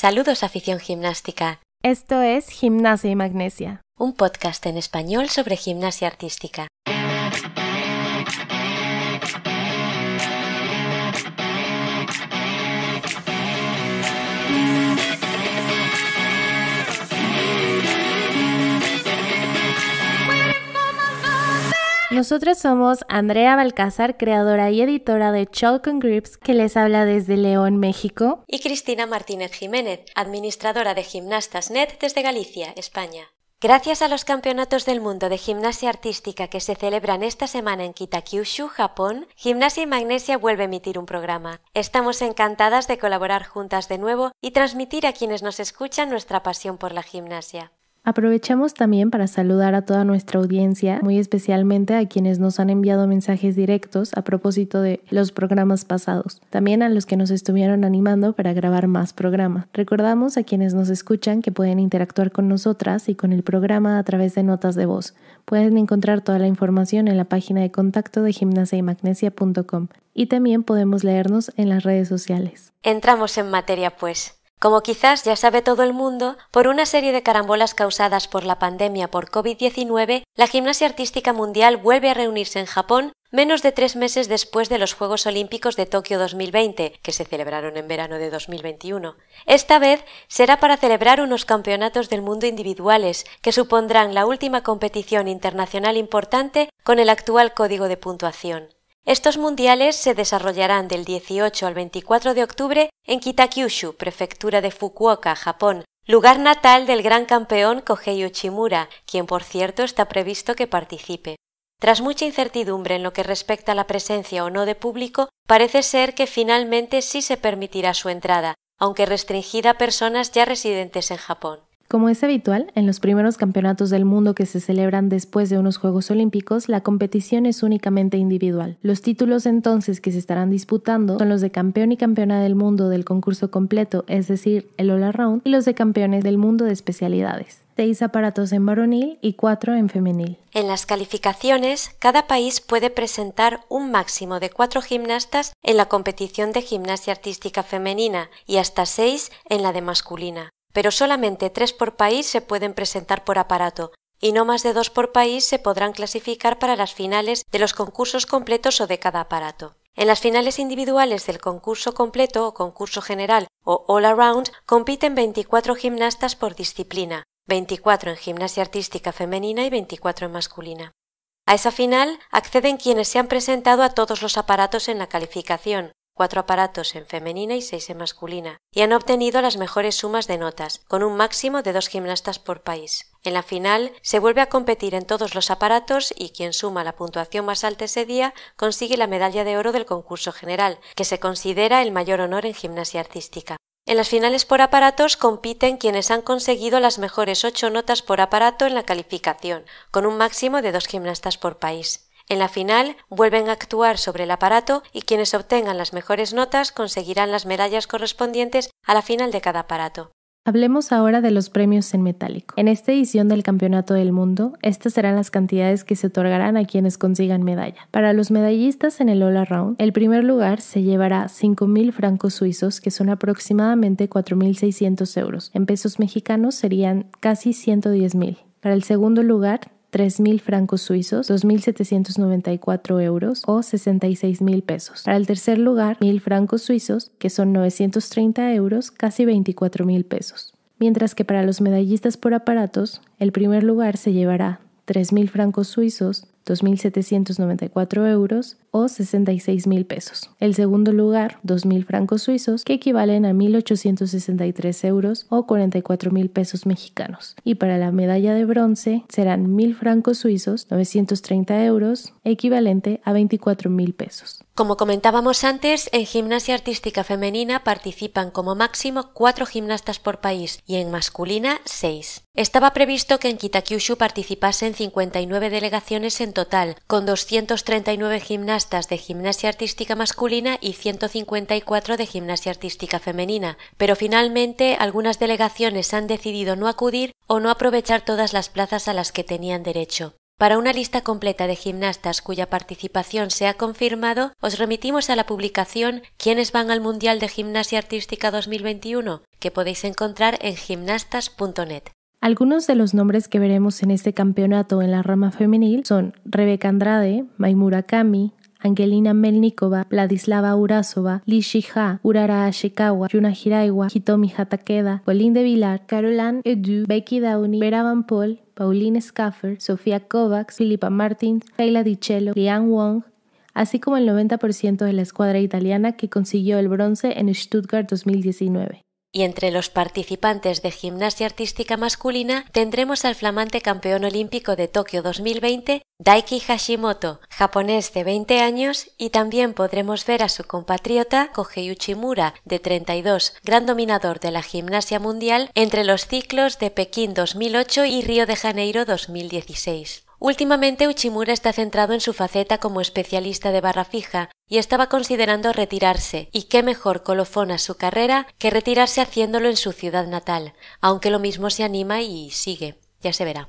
Saludos afición gimnástica. Esto es Gimnasia y Magnesia. Un podcast en español sobre gimnasia artística. Nosotras somos Andrea Balcázar, creadora y editora de Chalk and Grips, que les habla desde León, México. Y Cristina Martínez Jiménez, administradora de Gimnastas Net desde Galicia, España. Gracias a los campeonatos del mundo de gimnasia artística que se celebran esta semana en Kitakyushu, Japón, Gimnasia y Magnesia vuelve a emitir un programa. Estamos encantadas de colaborar juntas de nuevo y transmitir a quienes nos escuchan nuestra pasión por la gimnasia. Aprovechamos también para saludar a toda nuestra audiencia, muy especialmente a quienes nos han enviado mensajes directos a propósito de los programas pasados, también a los que nos estuvieron animando para grabar más programas. Recordamos a quienes nos escuchan que pueden interactuar con nosotras y con el programa a través de notas de voz. Pueden encontrar toda la información en la página de contacto de gimnasiaymagnesia.com y también podemos leernos en las redes sociales. Entramos en materia pues. Como quizás ya sabe todo el mundo, por una serie de carambolas causadas por la pandemia por COVID-19, la gimnasia artística mundial vuelve a reunirse en Japón menos de tres meses después de los Juegos Olímpicos de Tokio 2020, que se celebraron en verano de 2021. Esta vez será para celebrar unos campeonatos del mundo individuales, que supondrán la última competición internacional importante con el actual código de puntuación. Estos mundiales se desarrollarán del 18 al 24 de octubre en Kitakyushu, prefectura de Fukuoka, Japón, lugar natal del gran campeón Kohei Uchimura, quien por cierto está previsto que participe. Tras mucha incertidumbre en lo que respecta a la presencia o no de público, parece ser que finalmente sí se permitirá su entrada, aunque restringida a personas ya residentes en Japón. Como es habitual, en los primeros campeonatos del mundo que se celebran después de unos Juegos Olímpicos, la competición es únicamente individual. Los títulos entonces que se estarán disputando son los de campeón y campeona del mundo del concurso completo, es decir, el All Around, y los de campeones del mundo de especialidades. Seis aparatos en varonil y cuatro en femenil. En las calificaciones, cada país puede presentar un máximo de cuatro gimnastas en la competición de gimnasia artística femenina y hasta seis en la de masculina pero solamente tres por país se pueden presentar por aparato y no más de dos por país se podrán clasificar para las finales de los concursos completos o de cada aparato. En las finales individuales del concurso completo o concurso general o all around compiten 24 gimnastas por disciplina, 24 en gimnasia artística femenina y 24 en masculina. A esa final acceden quienes se han presentado a todos los aparatos en la calificación, cuatro aparatos en femenina y seis en masculina, y han obtenido las mejores sumas de notas, con un máximo de dos gimnastas por país. En la final se vuelve a competir en todos los aparatos y quien suma la puntuación más alta ese día consigue la medalla de oro del concurso general, que se considera el mayor honor en gimnasia artística. En las finales por aparatos compiten quienes han conseguido las mejores ocho notas por aparato en la calificación, con un máximo de dos gimnastas por país. En la final vuelven a actuar sobre el aparato y quienes obtengan las mejores notas conseguirán las medallas correspondientes a la final de cada aparato. Hablemos ahora de los premios en metálico. En esta edición del Campeonato del Mundo, estas serán las cantidades que se otorgarán a quienes consigan medalla. Para los medallistas en el All Around, el primer lugar se llevará 5.000 francos suizos, que son aproximadamente 4.600 euros. En pesos mexicanos serían casi 110.000. Para el segundo lugar, 3.000 francos suizos, 2.794 euros o 66.000 pesos. Para el tercer lugar, 1.000 francos suizos, que son 930 euros, casi 24.000 pesos. Mientras que para los medallistas por aparatos, el primer lugar se llevará 3.000 francos suizos, 2.794 euros o 66.000 pesos. El segundo lugar, 2.000 francos suizos, que equivalen a 1.863 euros o 44.000 pesos mexicanos. Y para la medalla de bronce serán 1.000 francos suizos, 930 euros, equivalente a 24.000 pesos. Como comentábamos antes, en gimnasia artística femenina participan como máximo cuatro gimnastas por país y en masculina 6. Estaba previsto que en Kitakyushu participasen 59 delegaciones en total, con 239 gimnastas de gimnasia artística masculina y 154 de gimnasia artística femenina, pero finalmente algunas delegaciones han decidido no acudir o no aprovechar todas las plazas a las que tenían derecho. Para una lista completa de gimnastas cuya participación se ha confirmado, os remitimos a la publicación ¿Quiénes van al Mundial de Gimnasia Artística 2021? que podéis encontrar en gimnastas.net. Algunos de los nombres que veremos en este campeonato en la rama femenil son Rebeca Andrade, Maimura Kami, Angelina Melnikova, Vladislava Urasova, Li Shiha, Urara Ashikawa, Yuna Hiraiwa, Hitomi Hatakeda, Pauline de Vilar, Caroline Edu, Becky Downey, Vera Van Paul, Pauline Scaffer, Sofía Kovacs, Filipa Martins, Kayla Dichello, Lian Wong, así como el 90% de la escuadra italiana que consiguió el bronce en Stuttgart 2019. Y entre los participantes de gimnasia artística masculina tendremos al flamante campeón olímpico de Tokio 2020, Daiki Hashimoto, japonés de 20 años, y también podremos ver a su compatriota Kohei Uchimura, de 32, gran dominador de la gimnasia mundial, entre los ciclos de Pekín 2008 y Río de Janeiro 2016. Últimamente Uchimura está centrado en su faceta como especialista de barra fija y estaba considerando retirarse, y qué mejor colofón a su carrera que retirarse haciéndolo en su ciudad natal, aunque lo mismo se anima y sigue, ya se verá.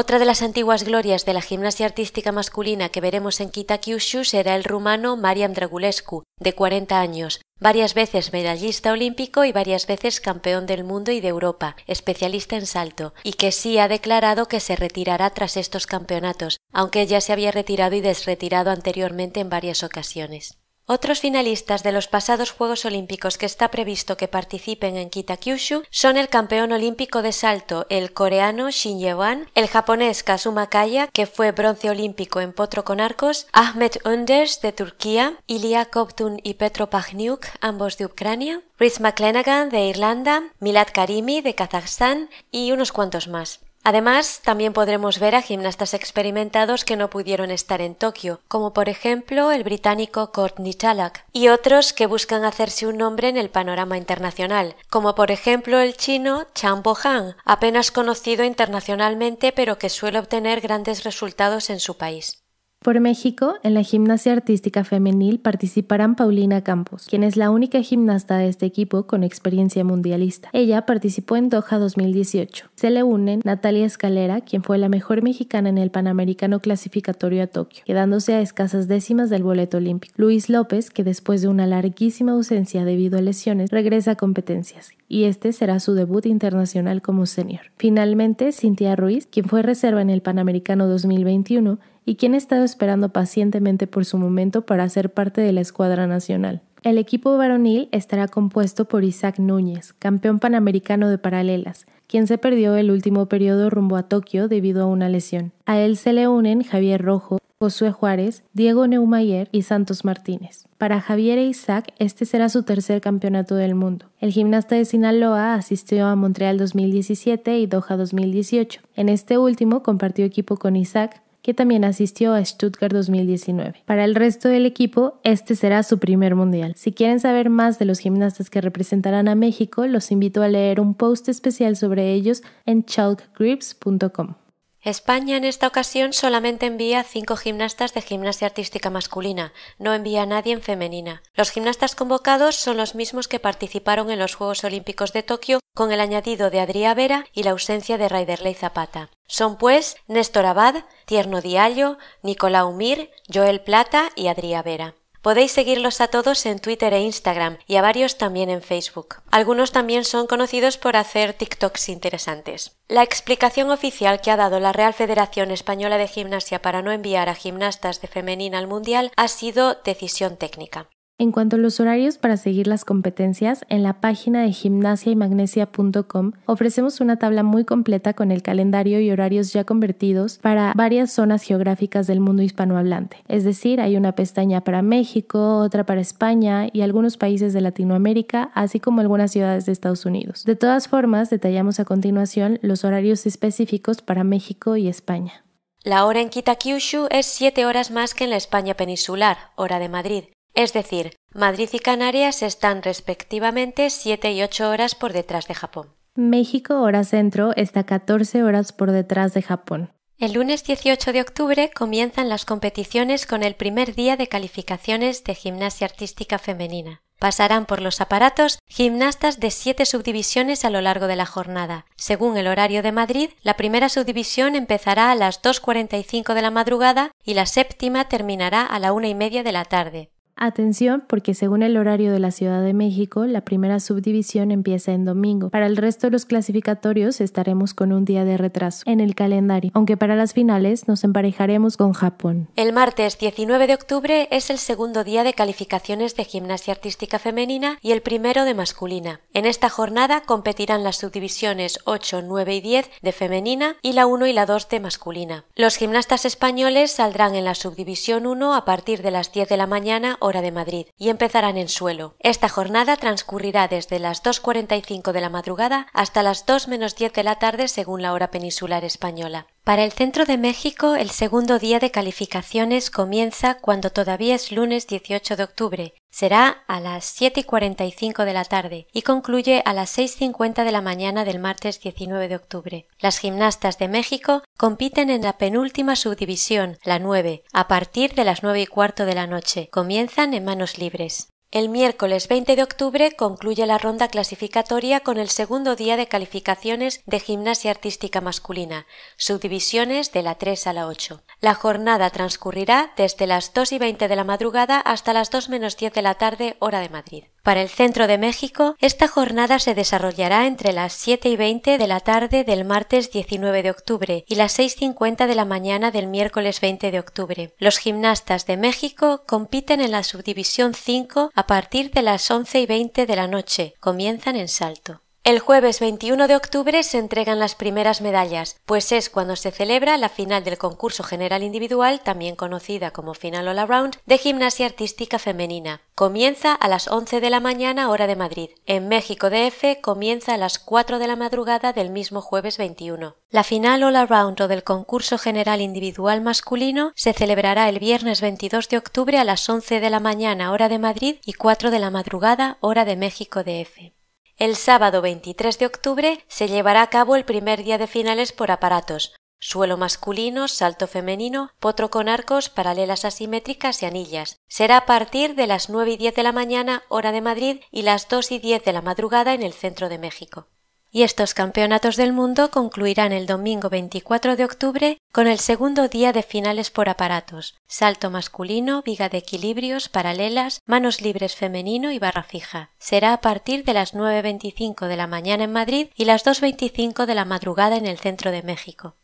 Otra de las antiguas glorias de la gimnasia artística masculina que veremos en Kitakyushu será el rumano Mariam Dragulescu, de 40 años, varias veces medallista olímpico y varias veces campeón del mundo y de Europa, especialista en salto, y que sí ha declarado que se retirará tras estos campeonatos, aunque ya se había retirado y desretirado anteriormente en varias ocasiones. Otros finalistas de los pasados Juegos Olímpicos que está previsto que participen en Kitakyushu son el campeón olímpico de salto, el coreano Shin Ye-Wan, el japonés Kazuma Kaya, que fue bronce olímpico en potro con arcos, Ahmed Unders de Turquía, Ilya Koptun y Petro Pagniuk, ambos de Ucrania, Rhys McLenagan de Irlanda, Milad Karimi de Kazajstán y unos cuantos más. Además, también podremos ver a gimnastas experimentados que no pudieron estar en Tokio, como por ejemplo el británico Courtney Chalak, y otros que buscan hacerse un nombre en el panorama internacional, como por ejemplo el chino Chan Bohan, apenas conocido internacionalmente pero que suele obtener grandes resultados en su país. Por México, en la gimnasia artística femenil participarán Paulina Campos, quien es la única gimnasta de este equipo con experiencia mundialista. Ella participó en Doha 2018. Se le unen Natalia Escalera, quien fue la mejor mexicana en el Panamericano clasificatorio a Tokio, quedándose a escasas décimas del boleto olímpico. Luis López, que después de una larguísima ausencia debido a lesiones, regresa a competencias y este será su debut internacional como senior. Finalmente, Cintia Ruiz, quien fue reserva en el Panamericano 2021 y quien ha estado esperando pacientemente por su momento para ser parte de la escuadra nacional. El equipo varonil estará compuesto por Isaac Núñez, campeón panamericano de paralelas, quien se perdió el último periodo rumbo a Tokio debido a una lesión. A él se le unen Javier Rojo, Josué Juárez, Diego Neumayer y Santos Martínez. Para Javier e Isaac, este será su tercer campeonato del mundo. El gimnasta de Sinaloa asistió a Montreal 2017 y Doha 2018. En este último compartió equipo con Isaac, que también asistió a Stuttgart 2019. Para el resto del equipo, este será su primer mundial. Si quieren saber más de los gimnastas que representarán a México, los invito a leer un post especial sobre ellos en chalkgrips.com. España en esta ocasión solamente envía cinco gimnastas de gimnasia artística masculina, no envía a nadie en femenina. Los gimnastas convocados son los mismos que participaron en los Juegos Olímpicos de Tokio, con el añadido de Adrià Vera y la ausencia de Raiderley Zapata. Son pues Néstor Abad, Tierno Diallo, Nicolau Mir, Joel Plata y Adrià Vera. Podéis seguirlos a todos en Twitter e Instagram y a varios también en Facebook. Algunos también son conocidos por hacer TikToks interesantes. La explicación oficial que ha dado la Real Federación Española de Gimnasia para no enviar a gimnastas de femenina al Mundial ha sido decisión técnica. En cuanto a los horarios para seguir las competencias, en la página de gimnasiaymagnesia.com ofrecemos una tabla muy completa con el calendario y horarios ya convertidos para varias zonas geográficas del mundo hispanohablante. Es decir, hay una pestaña para México, otra para España y algunos países de Latinoamérica, así como algunas ciudades de Estados Unidos. De todas formas, detallamos a continuación los horarios específicos para México y España. La hora en Kitakyushu es 7 horas más que en la España peninsular, hora de Madrid es decir, Madrid y Canarias están respectivamente 7 y 8 horas por detrás de Japón. México, hora centro, está 14 horas por detrás de Japón. El lunes 18 de octubre comienzan las competiciones con el primer día de calificaciones de gimnasia artística femenina. Pasarán por los aparatos gimnastas de siete subdivisiones a lo largo de la jornada. Según el horario de Madrid, la primera subdivisión empezará a las 2.45 de la madrugada y la séptima terminará a la una y media de la tarde. Atención porque según el horario de la Ciudad de México, la primera subdivisión empieza en domingo. Para el resto de los clasificatorios estaremos con un día de retraso en el calendario, aunque para las finales nos emparejaremos con Japón. El martes 19 de octubre es el segundo día de calificaciones de gimnasia artística femenina y el primero de masculina. En esta jornada competirán las subdivisiones 8, 9 y 10 de femenina y la 1 y la 2 de masculina. Los gimnastas españoles saldrán en la subdivisión 1 a partir de las 10 de la mañana o hora de Madrid, y empezarán en suelo. Esta jornada transcurrirá desde las 2.45 de la madrugada hasta las 2 menos 10 de la tarde según la hora peninsular española. Para el centro de México, el segundo día de calificaciones comienza cuando todavía es lunes 18 de octubre Será a las 7 y 45 de la tarde y concluye a las 6.50 de la mañana del martes 19 de octubre. Las gimnastas de México compiten en la penúltima subdivisión, la 9, a partir de las 9 y cuarto de la noche. Comienzan en manos libres. El miércoles 20 de octubre concluye la ronda clasificatoria con el segundo día de calificaciones de gimnasia artística masculina, subdivisiones de la 3 a la 8. La jornada transcurrirá desde las 2 y 20 de la madrugada hasta las 2 menos 10 de la tarde, hora de Madrid. Para el centro de México, esta jornada se desarrollará entre las 7 y 20 de la tarde del martes 19 de octubre y las 6.50 de la mañana del miércoles 20 de octubre. Los gimnastas de México compiten en la subdivisión 5 a partir de las 11 y 20 de la noche. Comienzan en salto. El jueves 21 de octubre se entregan las primeras medallas, pues es cuando se celebra la final del concurso general individual, también conocida como Final All Around, de gimnasia artística femenina. Comienza a las 11 de la mañana hora de Madrid. En México DF comienza a las 4 de la madrugada del mismo jueves 21. La final All Around o del concurso general individual masculino se celebrará el viernes 22 de octubre a las 11 de la mañana hora de Madrid y 4 de la madrugada hora de México DF. El sábado 23 de octubre se llevará a cabo el primer día de finales por aparatos, Suelo masculino, salto femenino, potro con arcos, paralelas asimétricas y anillas. Será a partir de las 9 y 10 de la mañana, hora de Madrid, y las 2 y 10 de la madrugada en el centro de México y estos campeonatos del mundo concluirán el domingo 24 de octubre con el segundo día de finales por aparatos, salto masculino, viga de equilibrios, paralelas, manos libres femenino y barra fija. Será a partir de las 9.25 de la mañana en Madrid y las 2.25 de la madrugada en el centro de México.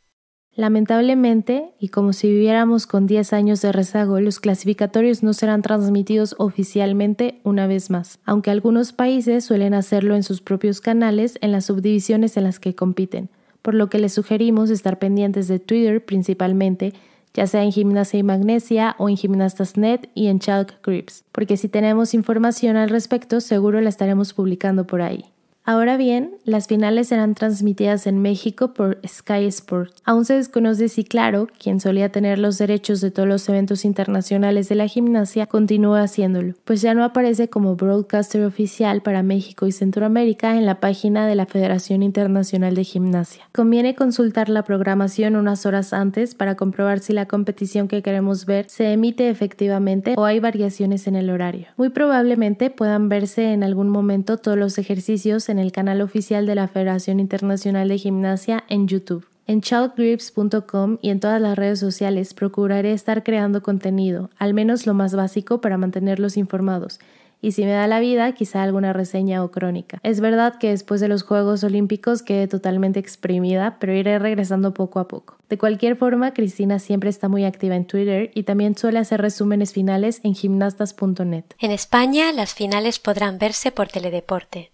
Lamentablemente, y como si viviéramos con 10 años de rezago, los clasificatorios no serán transmitidos oficialmente una vez más, aunque algunos países suelen hacerlo en sus propios canales en las subdivisiones en las que compiten, por lo que les sugerimos estar pendientes de Twitter principalmente, ya sea en Gimnasia y Magnesia o en Gimnastas Net y en Chalk Grips, porque si tenemos información al respecto seguro la estaremos publicando por ahí. Ahora bien, las finales serán transmitidas en México por Sky Sport. Aún se desconoce si Claro, quien solía tener los derechos de todos los eventos internacionales de la gimnasia, continúa haciéndolo, pues ya no aparece como broadcaster oficial para México y Centroamérica en la página de la Federación Internacional de Gimnasia. Conviene consultar la programación unas horas antes para comprobar si la competición que queremos ver se emite efectivamente o hay variaciones en el horario. Muy probablemente puedan verse en algún momento todos los ejercicios en el canal oficial de la Federación Internacional de Gimnasia en YouTube. En childgrips.com y en todas las redes sociales procuraré estar creando contenido, al menos lo más básico para mantenerlos informados. Y si me da la vida, quizá alguna reseña o crónica. Es verdad que después de los Juegos Olímpicos quedé totalmente exprimida, pero iré regresando poco a poco. De cualquier forma, Cristina siempre está muy activa en Twitter y también suele hacer resúmenes finales en gimnastas.net. En España, las finales podrán verse por teledeporte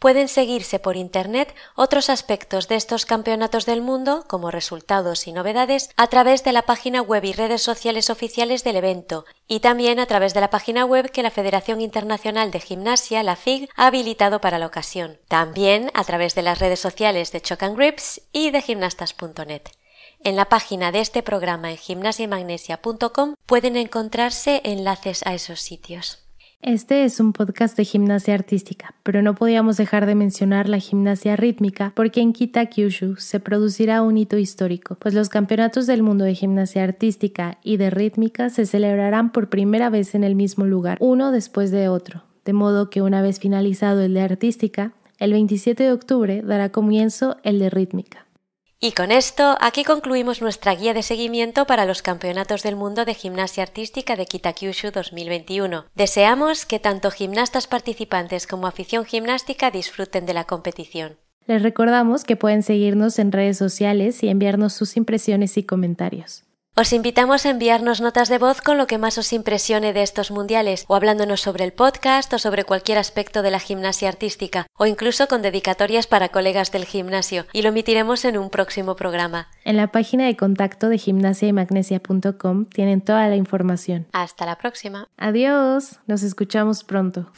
pueden seguirse por Internet otros aspectos de estos campeonatos del mundo, como resultados y novedades, a través de la página web y redes sociales oficiales del evento, y también a través de la página web que la Federación Internacional de Gimnasia, la FIG, ha habilitado para la ocasión. También a través de las redes sociales de and Grips y de gimnastas.net. En la página de este programa en gimnasiamagnesia.com pueden encontrarse enlaces a esos sitios. Este es un podcast de gimnasia artística, pero no podíamos dejar de mencionar la gimnasia rítmica porque en Kita Kyushu se producirá un hito histórico, pues los campeonatos del mundo de gimnasia artística y de rítmica se celebrarán por primera vez en el mismo lugar, uno después de otro, de modo que una vez finalizado el de artística, el 27 de octubre dará comienzo el de rítmica. Y con esto, aquí concluimos nuestra guía de seguimiento para los Campeonatos del Mundo de Gimnasia Artística de Kitakyushu 2021. Deseamos que tanto gimnastas participantes como afición gimnástica disfruten de la competición. Les recordamos que pueden seguirnos en redes sociales y enviarnos sus impresiones y comentarios. Os invitamos a enviarnos notas de voz con lo que más os impresione de estos mundiales, o hablándonos sobre el podcast o sobre cualquier aspecto de la gimnasia artística, o incluso con dedicatorias para colegas del gimnasio, y lo emitiremos en un próximo programa. En la página de contacto de gimnasiaymagnesia.com tienen toda la información. Hasta la próxima. Adiós. Nos escuchamos pronto.